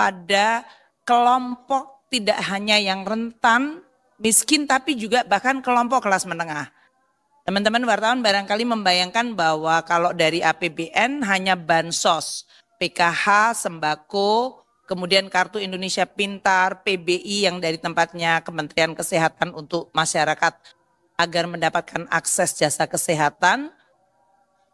pada kelompok tidak hanya yang rentan, miskin, tapi juga bahkan kelompok kelas menengah. Teman-teman wartawan barangkali membayangkan bahwa kalau dari APBN hanya bansos, PKH, sembako, kemudian kartu Indonesia Pintar, PBI yang dari tempatnya Kementerian Kesehatan untuk masyarakat agar mendapatkan akses jasa kesehatan.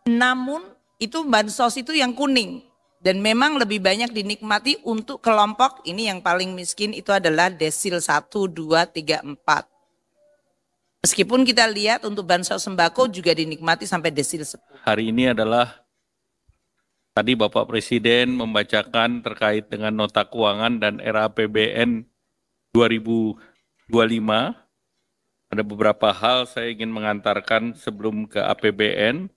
Namun itu bansos itu yang kuning, dan memang lebih banyak dinikmati untuk kelompok ini yang paling miskin itu adalah desil 1, 2, 3, 4. Meskipun kita lihat untuk bansos sembako juga dinikmati sampai desil 10. Hari ini adalah tadi Bapak Presiden membacakan terkait dengan nota keuangan dan era RAPBN 2025. Ada beberapa hal saya ingin mengantarkan sebelum ke APBN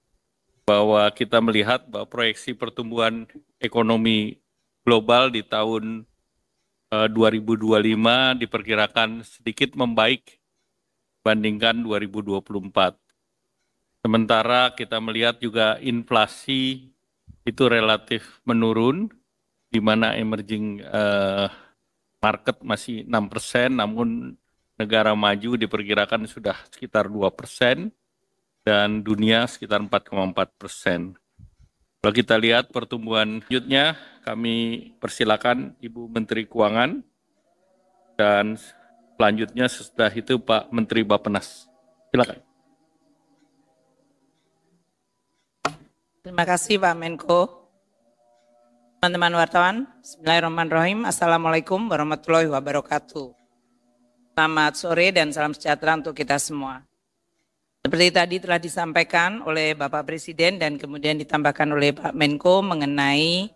bahwa kita melihat bahwa proyeksi pertumbuhan ekonomi global di tahun 2025 eh, diperkirakan sedikit membaik bandingkan 2024. Sementara kita melihat juga inflasi itu relatif menurun di mana emerging uh, market masih 6 persen, namun negara maju diperkirakan sudah sekitar 2 persen dan dunia sekitar 4,4 persen. Kalau kita lihat pertumbuhan selanjutnya, kami persilakan Ibu Menteri Keuangan dan selanjutnya setelah itu Pak Menteri Bapenas. Silakan. Terima kasih Pak Menko. Teman-teman wartawan, Bismillahirrahmanirrahim. Assalamualaikum warahmatullahi wabarakatuh. Selamat sore dan salam sejahtera untuk kita semua. Seperti tadi telah disampaikan oleh Bapak Presiden dan kemudian ditambahkan oleh Pak Menko mengenai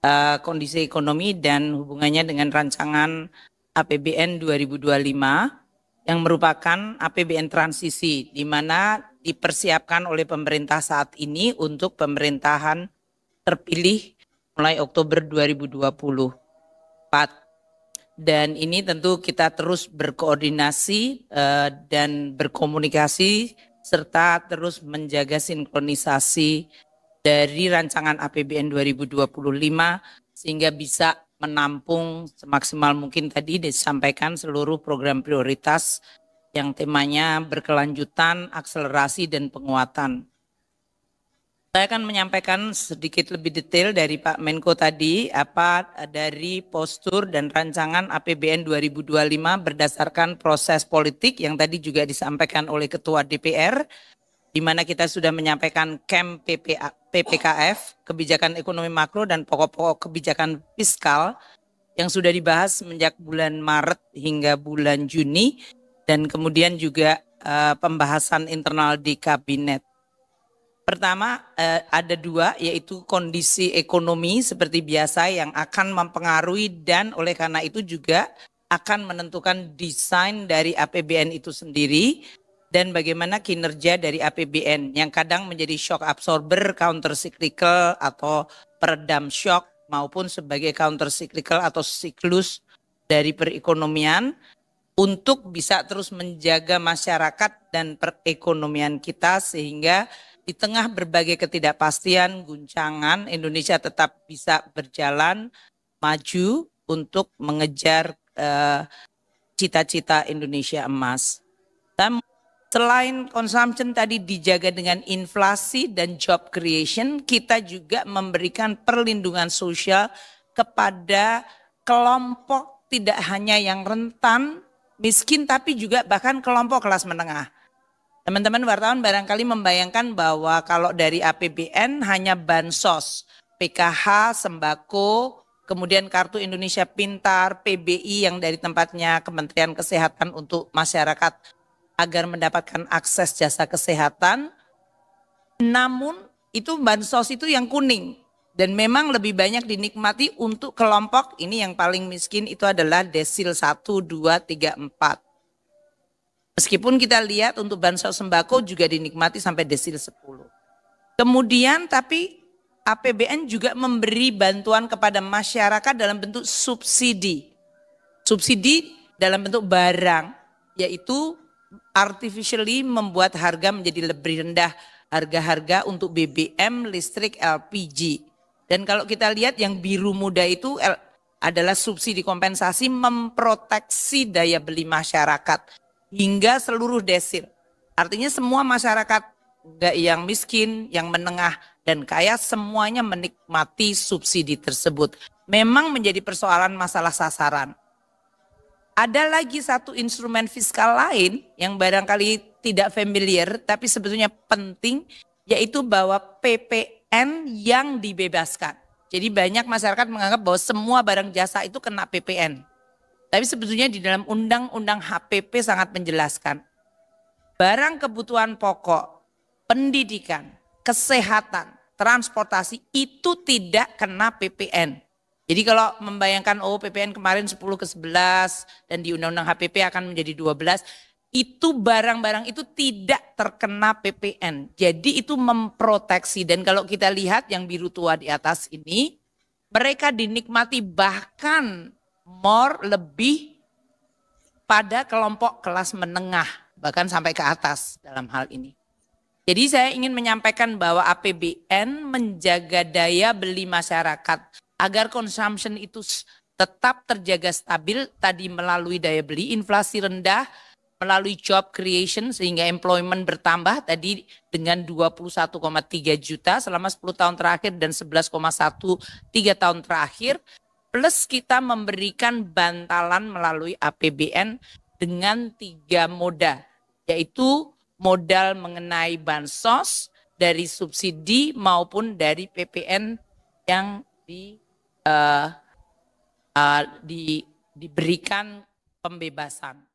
uh, kondisi ekonomi dan hubungannya dengan rancangan APBN 2025 yang merupakan APBN transisi di mana dipersiapkan oleh pemerintah saat ini untuk pemerintahan terpilih mulai Oktober 2024 dan ini tentu kita terus berkoordinasi uh, dan berkomunikasi serta terus menjaga sinkronisasi dari rancangan APBN 2025 sehingga bisa menampung semaksimal mungkin tadi disampaikan seluruh program prioritas yang temanya berkelanjutan, akselerasi, dan penguatan. Saya akan menyampaikan sedikit lebih detail dari Pak Menko tadi apa eh, dari postur dan rancangan APBN 2025 berdasarkan proses politik yang tadi juga disampaikan oleh Ketua DPR di mana kita sudah menyampaikan KEM PPKF, kebijakan ekonomi makro dan pokok-pokok kebijakan fiskal yang sudah dibahas sejak bulan Maret hingga bulan Juni dan kemudian juga uh, pembahasan internal di kabinet. Pertama, eh, ada dua, yaitu kondisi ekonomi seperti biasa yang akan mempengaruhi, dan oleh karena itu juga akan menentukan desain dari APBN itu sendiri dan bagaimana kinerja dari APBN yang kadang menjadi shock absorber, counter cyclical atau peredam shock maupun sebagai counter cyclical atau siklus dari perekonomian untuk bisa terus menjaga masyarakat dan perekonomian kita sehingga di tengah berbagai ketidakpastian, guncangan, Indonesia tetap bisa berjalan maju untuk mengejar eh, cita-cita uh, Indonesia emas. Dan selain consumption tadi dijaga dengan inflasi dan job creation, kita juga memberikan perlindungan sosial kepada kelompok tidak hanya yang rentan miskin tapi juga bahkan kelompok kelas menengah. Teman-teman wartawan barangkali membayangkan bahwa kalau dari APBN hanya bansos, PKH, sembako, kemudian kartu Indonesia Pintar, PBI yang dari tempatnya Kementerian Kesehatan untuk masyarakat agar mendapatkan akses jasa kesehatan. Namun itu bansos itu yang kuning dan memang lebih banyak dinikmati untuk kelompok ini yang paling miskin itu adalah desil 1 2 3 4 Meskipun kita lihat untuk bansos sembako juga dinikmati sampai desil 10. Kemudian tapi APBN juga memberi bantuan kepada masyarakat dalam bentuk subsidi. Subsidi dalam bentuk barang, yaitu artificially membuat harga menjadi lebih rendah harga-harga untuk BBM, listrik, LPG. Dan kalau kita lihat yang biru muda itu adalah subsidi kompensasi memproteksi daya beli masyarakat hingga seluruh desir. Artinya semua masyarakat yang miskin, yang menengah, dan kaya semuanya menikmati subsidi tersebut. Memang menjadi persoalan masalah sasaran. Ada lagi satu instrumen fiskal lain yang barangkali tidak familiar tapi sebetulnya penting yaitu bahwa PPN yang dibebaskan. Jadi banyak masyarakat menganggap bahwa semua barang jasa itu kena PPN. Tapi sebetulnya di dalam undang-undang HPP sangat menjelaskan. Barang kebutuhan pokok, pendidikan, kesehatan, transportasi itu tidak kena PPN. Jadi kalau membayangkan oh PPN kemarin 10 ke 11 dan di undang-undang HPP akan menjadi 12, itu barang-barang itu tidak terkena PPN. Jadi itu memproteksi dan kalau kita lihat yang biru tua di atas ini mereka dinikmati bahkan more lebih pada kelompok kelas menengah bahkan sampai ke atas dalam hal ini. Jadi saya ingin menyampaikan bahwa APBN menjaga daya beli masyarakat agar consumption itu tetap terjaga stabil tadi melalui daya beli inflasi rendah melalui job creation sehingga employment bertambah tadi dengan 21,3 juta selama 10 tahun terakhir dan 11,1 3 tahun terakhir plus kita memberikan bantalan melalui APBN dengan tiga moda, yaitu modal mengenai bansos dari subsidi maupun dari PPN yang di, uh, uh, di, diberikan pembebasan.